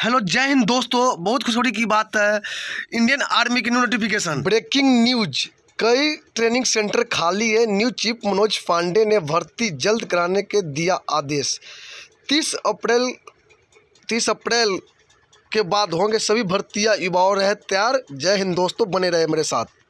hello जय हिंद दोस्तों बहुत खुशखबरी की बात है इंडियन आर्मी की न्यू नोटिफिकेशन ब्रेकिंग न्यूज कई ट्रेनिंग सेंटर खाली है न्यू चीफ मनोज पांडे ने भर्ती जल्द कराने के दिया आदेश तीस अप्रैल तीस अप्रैल के बाद होंगे सभी भर्तियां युवाओं रहे तैयार जय हिंद दोस्तों बने रहे मेरे साथ